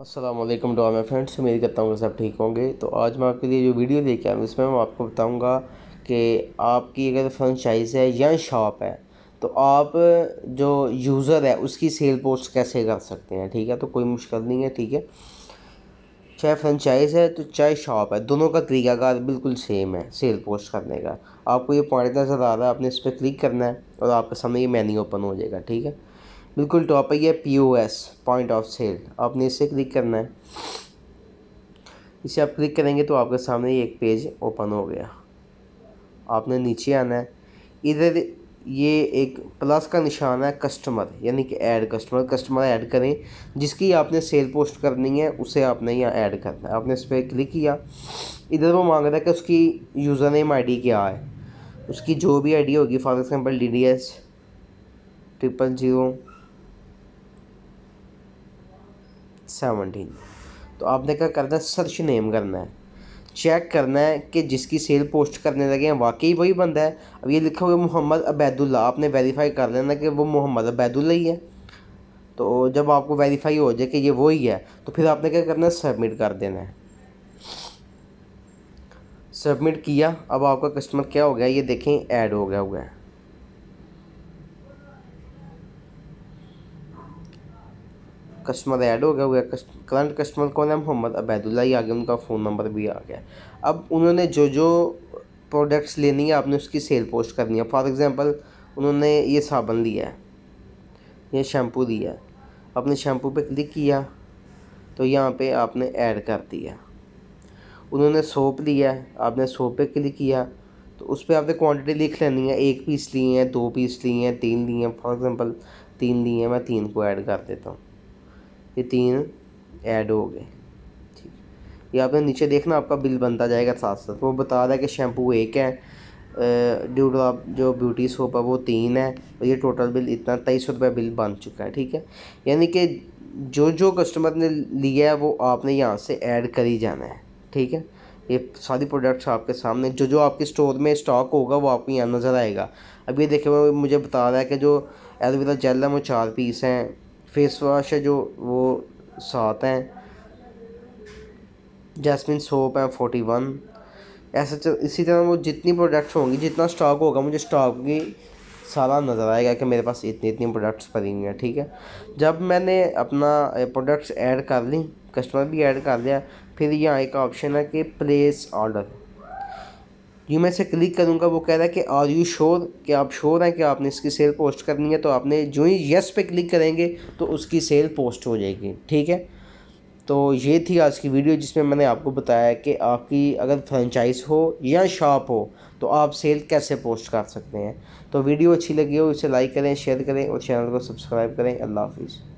असलम डॉ मैं फ्रेंड्स उम्मीद करता हूँ कि सब ठीक होंगे तो आज मैं आपके लिए जो वीडियो लेके आया इसमें मैं आपको बताऊँगा कि आपकी अगर फ्रेंचाइज है या शॉप है तो आप जो यूज़र है उसकी सेल पोस्ट कैसे कर सकते हैं ठीक है तो कोई मुश्किल नहीं है ठीक है चाहे फ्रेंचाइज है तो चाहे शॉप है दोनों का तरीकाकार बिल्कुल सेम है सेल पोस्ट करने का आपको ये पॉइंट नज़र आ रहा है आपने इस पर क्लिक करना है और आपके सामने ये मेन्यू ओपन हो जाएगा ठीक है बिल्कुल टॉप है ये P O S point of sale आपने इसे क्लिक करना है इसे आप क्लिक करेंगे तो आपके सामने ये एक पेज ओपन हो गया आपने नीचे आना है इधर ये एक प्लस का निशान है कस्टमर यानी कि ऐड कस्टमर कस्टमर ऐड करें जिसकी आपने सेल पोस्ट करनी है उसे आपने यहाँ ऐड करना है आपने इस पर क्लिक किया इधर वो मांग रहा है कि उसकी यूज़र नेम आईडी क्या है उसकी जो भी आईडी होगी for example D D S triple zero seventeen तो आपने क्या करना है सर्च नेम करना है चेक करना है कि जिसकी सेल पोस्ट करने लगे हैं वाकई वही बंदा है अब ये लिखा हुआ मोहम्मद अबैदुल्ला आपने वेरीफाई कर लेना कि वो मोहम्मद अबैदुल्ला ही है तो जब आपको वेरीफाई हो जाए कि ये वही है तो फिर आपने क्या करना है सबमिट कर देना है सबमिट किया अब आपका कस्टमर क्या हो गया ये देखें ऐड हो गया हुआ है कस्टमर ऐड हो गया हुआ करंट कस्टमर कौन है मोहम्मद अबैदुल्ला ही आ गया उनका फ़ोन नंबर भी आ गया अब उन्होंने जो जो प्रोडक्ट्स लेनी है आपने उसकी सेल पोस्ट करनी है फॉर एग्ज़ाम्पल उन्होंने ये साबन लिया है ये शैम्पू लिया है आपने शैम्पू पे क्लिक किया तो यहाँ पे आपने ऐड कर दिया उन्होंने सोप लिया है आपने सोप पे क्लिक किया तो उस पर आपने क्वांटिटी लिख लेनी है एक पीस लिए हैं दो पीस लिए हैं तीन लिए हैं फॉर एग्ज़ाम्पल तीन लिए हैं मैं तीन को ऐड कर देता हूँ ये तीन ऐड हो गए ठीक यहाँ पे नीचे देखना आपका बिल बनता जाएगा साथ साथ वो बता रहा है कि शैम्पू एक है ड्यूड्रॉप जो ब्यूटी सोप है वो तीन है और ये टोटल बिल इतना तेईस सौ रुपये बिल बन चुका है ठीक है यानी कि जो जो कस्टमर ने लिया है वो आपने यहाँ से ऐड कर ही जाना है ठीक है ये सारी प्रोडक्ट्स आपके सामने जो जो आपके स्टोर में स्टॉक होगा वो आपको यहाँ नज़र आएगा अब ये देखे मुझे बता रहा है कि जो एलोवेरा जेल है वो चार पीस हैं फेस वाश है जो वो सात हैं जैस्मिन सोप है फोर्टी वन ऐसा तो इसी तरह वो जितनी प्रोडक्ट्स होंगी जितना स्टॉक होगा मुझे स्टॉक की सारा नज़र आएगा कि मेरे पास इतनी इतनी प्रोडक्ट्स पड़ी हुई हैं ठीक है जब मैंने अपना प्रोडक्ट्स ऐड कर ली कस्टमर भी ऐड कर लिया फिर यहाँ एक ऑप्शन है कि प्लेस ऑर्डर जी मैं इसे क्लिक करूँगा वो कह रहा है कि आर यू श्योर कि आप श्योर हैं कि आपने इसकी सेल पोस्ट करनी है तो आपने जो ही यस पे क्लिक करेंगे तो उसकी सेल पोस्ट हो जाएगी ठीक है तो ये थी आज की वीडियो जिसमें मैंने आपको बताया कि आपकी अगर फ्रेंचाइज हो या शॉप हो तो आप सेल कैसे पोस्ट कर सकते हैं तो वीडियो अच्छी लगी हो इसे लाइक करें शेयर करें और चैनल को सब्सक्राइब करें अल्लाह हाफिज़